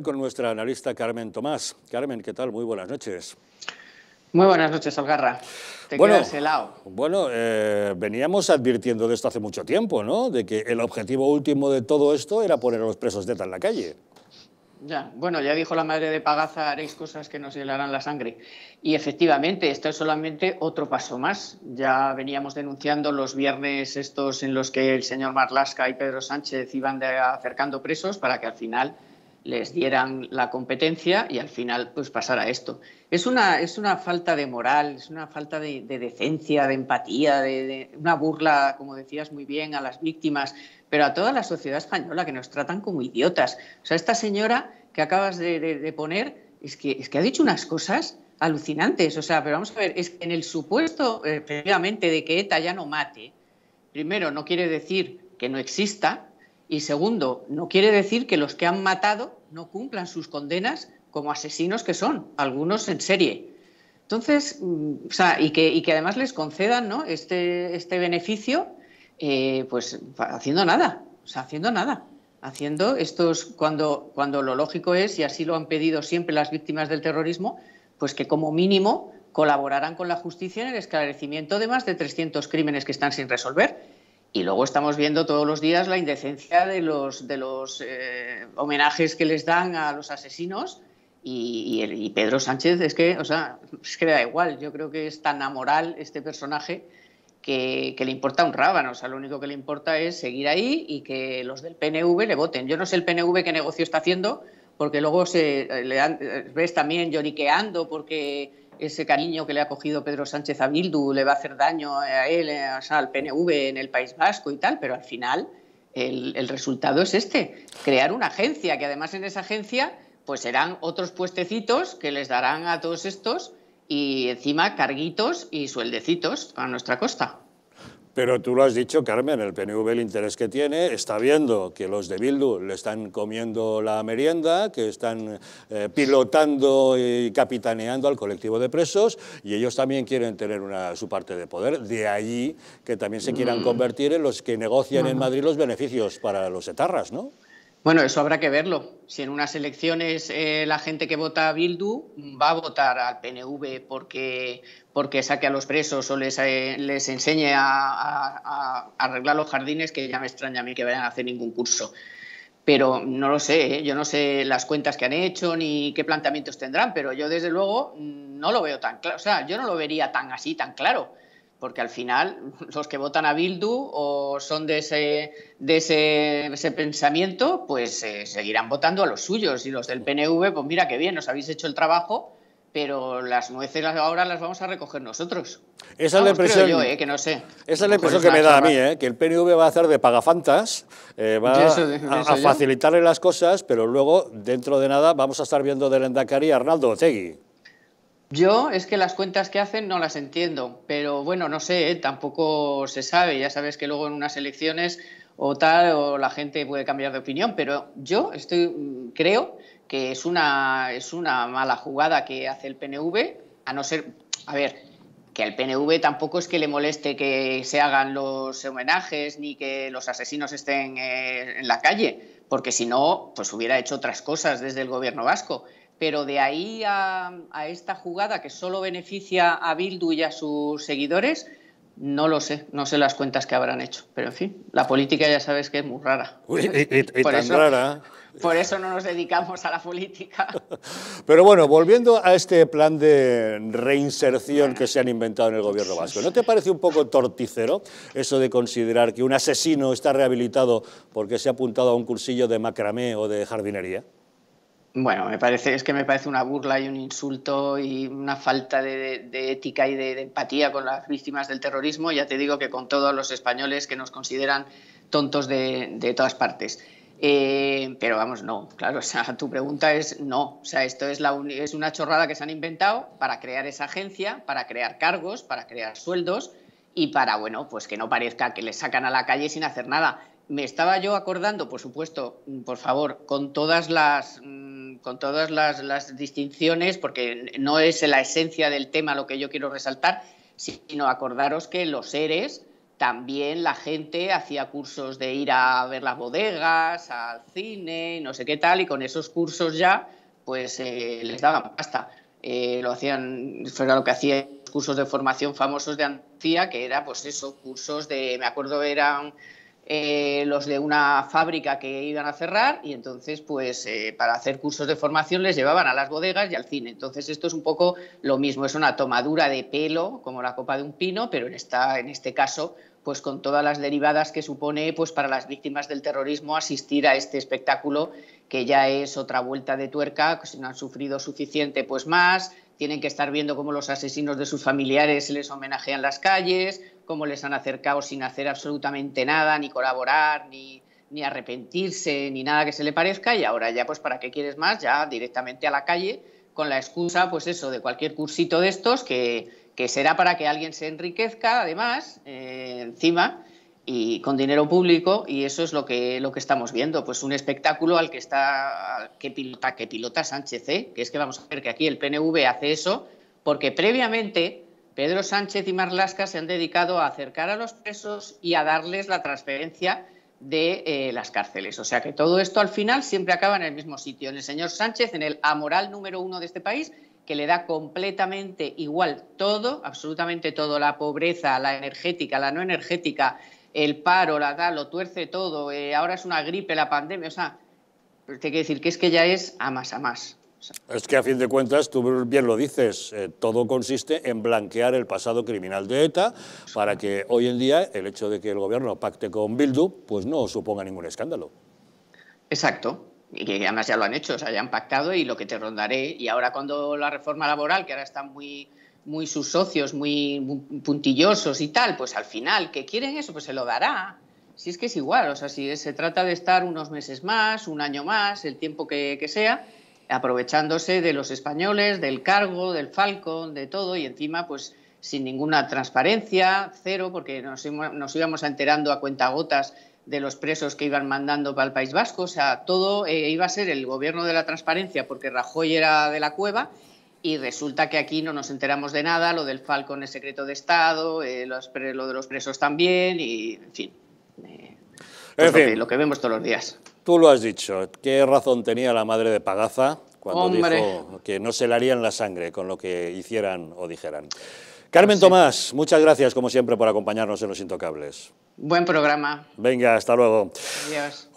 con nuestra analista Carmen Tomás. Carmen, ¿qué tal? Muy buenas noches. Muy buenas noches, Algarra. Te bueno, quedas helado. Bueno, eh, veníamos advirtiendo de esto hace mucho tiempo, ¿no? De que el objetivo último de todo esto era poner a los presos de ETA en la calle. Ya, bueno, ya dijo la madre de Pagaza, haréis cosas que nos helarán la sangre. Y efectivamente, esto es solamente otro paso más. Ya veníamos denunciando los viernes estos en los que el señor Marlasca y Pedro Sánchez iban acercando presos para que al final les dieran la competencia y al final pues pasara esto. Es una, es una falta de moral, es una falta de, decencia, de empatía, de, una burla, como decías muy bien, a las víctimas, pero a toda la sociedad española que nos tratan como idiotas. O sea, esta señora que acabas de, poner es que, es que ha dicho unas cosas alucinantes. O sea, pero vamos a ver, es que en el supuesto, efectivamente, eh, de que ETA ya no mate, primero no quiere decir que no exista, y segundo, no quiere decir que los que han matado no cumplan sus condenas como asesinos que son, algunos en serie. Entonces, mm, y, que, además les concedan este, este, beneficio, eh, pues haciendo nada, o haciendo nada, haciendo estos, cuando, cuando lo lógico es, y así lo han pedido siempre las víctimas del terrorismo, pues que como mínimo colaborarán con la justicia en el esclarecimiento de más de 300 crímenes que están sin resolver y luego estamos viendo todos los días la indecencia de los, de los eh, homenajes que les dan a los asesinos. Y, y, Pedro Sánchez es que, o sea, es que da igual. Yo creo que es tan amoral este personaje que, le importa un rábano. O sea, lo único que le importa es seguir ahí y que los del PNV le voten. Yo no sé el PNV qué negocio está haciendo, porque luego se eh, le eh, ves también lloriqueando porque ese cariño que le ha cogido Pedro Sánchez a Bildu le va a hacer daño a él, eh, al PNV en el País Vasco y tal, pero al final el, el, resultado es este, crear una agencia, que además en esa agencia pues serán otros puestecitos que les darán a todos estos y encima carguitos y sueldecitos a nuestra costa. Pero tú lo has dicho, Carmen, el PNV el interés que tiene, está viendo que los de Bildu le están comiendo la merienda, que están eh, pilotando y capitaneando al colectivo de presos y ellos también quieren tener una, su parte de poder. De allí que también se quieran mm. convertir en los que negocian en Madrid los beneficios para los etarras, ¿no? Bueno, eso habrá que verlo. Si en unas elecciones eh, la gente que vota a Bildu va a votar al PNV porque, porque saque a los presos o les, eh, les enseñe a, arreglar los jardines, que ya me extraña a mí que vayan a hacer ningún curso. Pero no lo sé, ¿eh? yo no sé las cuentas que han hecho ni qué planteamientos tendrán, pero yo desde luego mm, no lo veo tan claro, o sea, yo no lo vería tan así, tan claro porque al final los que votan a Bildu o son de ese, de ese, pensamiento, pues eh, seguirán votando a los suyos. Y los del PNV, pues mira qué bien, nos habéis hecho el trabajo, pero las nueces ahora las vamos a recoger nosotros. Esa es la impresión, que me da a mí, eh, que el PNV va a hacer de pagafantas, eh, va a, facilitarle las cosas, pero luego, dentro de nada, vamos a estar viendo del Endacari a Arnaldo Otegui. Yo es que las cuentas que hacen no las entiendo, pero bueno, no sé, ¿eh? tampoco se sabe. Ya sabes que luego en unas elecciones o tal, o la gente puede cambiar de opinión, pero yo estoy, mm, creo que es una, es una mala jugada que hace el PNV, a no ser, a ver, que al PNV tampoco es que le moleste que se hagan los homenajes ni que los asesinos estén eh, en la calle, porque si no, pues hubiera hecho otras cosas desde el gobierno vasco pero de ahí a, esta jugada que solo beneficia a Bildu y a sus seguidores, no lo sé, no sé las cuentas que habrán hecho, pero en fin, la política ya sabes que es muy rara. y, por, tan eso, rara. por eso no nos dedicamos a la política. Pero bueno, volviendo a este plan de reinserción que se han inventado en el gobierno vasco, ¿no te parece un poco torticero eso de considerar que un asesino está rehabilitado porque se ha apuntado a un cursillo de macramé o de jardinería? Bueno, me parece, es que me parece una burla y un insulto y una falta de, ética y de, empatía con las víctimas del terrorismo. Ya te digo que con todos los españoles que nos consideran tontos de, todas partes. Eh, pero vamos, no, claro, o sea, tu pregunta es no. O sea, esto es, la es una chorrada que se han inventado para crear esa agencia, para crear cargos, para crear sueldos y para, bueno, pues que no parezca que les sacan a la calle sin hacer nada. Me estaba yo acordando, por supuesto, por favor, con todas las con todas las, distinciones, porque no es la esencia del tema lo que yo quiero resaltar, sino acordaros que los seres, también la gente hacía cursos de ir a ver las bodegas, al cine, no sé qué tal, y con esos cursos ya, pues eh, les daban pasta. Eh, lo hacían, fuera lo que hacían cursos de formación famosos de Antía, que era pues eso, cursos de, me acuerdo, eran eh, los de una fábrica que iban a cerrar y entonces pues eh, para hacer cursos de formación les llevaban a las bodegas y al cine. Entonces esto es un poco lo mismo, es una tomadura de pelo como la copa de un pino, pero en, en este caso pues con todas las derivadas que supone pues para las víctimas del terrorismo asistir a este espectáculo que ya es otra vuelta de tuerca, que si no han sufrido suficiente pues más, tienen que estar viendo cómo los asesinos de sus familiares se les homenajean las calles, cómo les han acercado sin hacer absolutamente nada, ni colaborar, ni, arrepentirse, ni nada que se le parezca, y ahora ya, pues, ¿para qué quieres más? Ya directamente a la calle, con la excusa, pues eso, de cualquier cursito de estos, que, será para que alguien se enriquezca, además, eh, encima, y con dinero público, y eso es lo que, lo que estamos viendo, pues un espectáculo al que está, que pilota, Sánchez, C, ¿eh? que es que vamos a ver que aquí el PNV hace eso, porque previamente Pedro Sánchez y Marlasca se han dedicado a acercar a los presos y a darles la transferencia de eh, las cárceles. O sea que todo esto al final siempre acaba en el mismo sitio, en el señor Sánchez, en el amoral número uno de este país, que le da completamente igual todo, absolutamente todo, la pobreza, la energética, la no energética, el paro, la da, lo tuerce todo, eh, ahora es una gripe, la pandemia, o sea, te pues, quiero decir que es que ya es a más, a más. Es que a fin de cuentas, tú bien lo dices, eh, todo consiste en blanquear el pasado criminal de ETA para que hoy en día el hecho de que el gobierno pacte con Bildu pues no suponga ningún escándalo. Exacto, y que además ya lo han hecho, o sea, ya han pactado y lo que te rondaré. Y ahora cuando la reforma laboral, que ahora están muy, muy sus socios, muy, puntillosos y tal, pues al final, ¿qué quieren eso? Pues se lo dará. Si es que es igual, o sea, si se trata de estar unos meses más, un año más, el tiempo que sea, aprovechándose de los españoles, del cargo, del Falcon, de todo, y encima, pues sin ninguna transparencia, cero, porque nos, íbamos enterando a cuentagotas de los presos que iban mandando para el País Vasco. O sea, todo eh, iba a ser el gobierno de la transparencia, porque Rajoy era de la cueva, y resulta que aquí no nos enteramos de nada, lo del Falcon es secreto de Estado, eh, lo de los presos también, y en fin. Eh, pues lo que vemos todos los días. Tú lo has dicho. ¿Qué razón tenía la madre de Pagaza cuando dijo que no se le harían la sangre con lo que hicieran o dijeran? Carmen Tomás, muchas gracias como siempre por acompañarnos en Los Intocables. Buen programa. Venga, hasta luego. Adiós.